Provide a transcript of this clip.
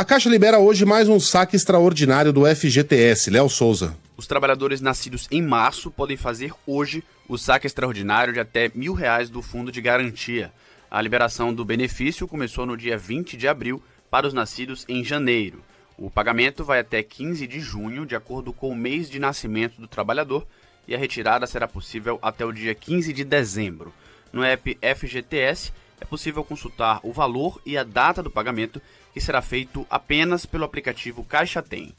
A Caixa libera hoje mais um saque extraordinário do FGTS. Léo Souza. Os trabalhadores nascidos em março podem fazer hoje o saque extraordinário de até mil reais do Fundo de Garantia. A liberação do benefício começou no dia 20 de abril para os nascidos em janeiro. O pagamento vai até 15 de junho, de acordo com o mês de nascimento do trabalhador, e a retirada será possível até o dia 15 de dezembro. No app FGTS, é possível consultar o valor e a data do pagamento, que será feito apenas pelo aplicativo Caixa Tem.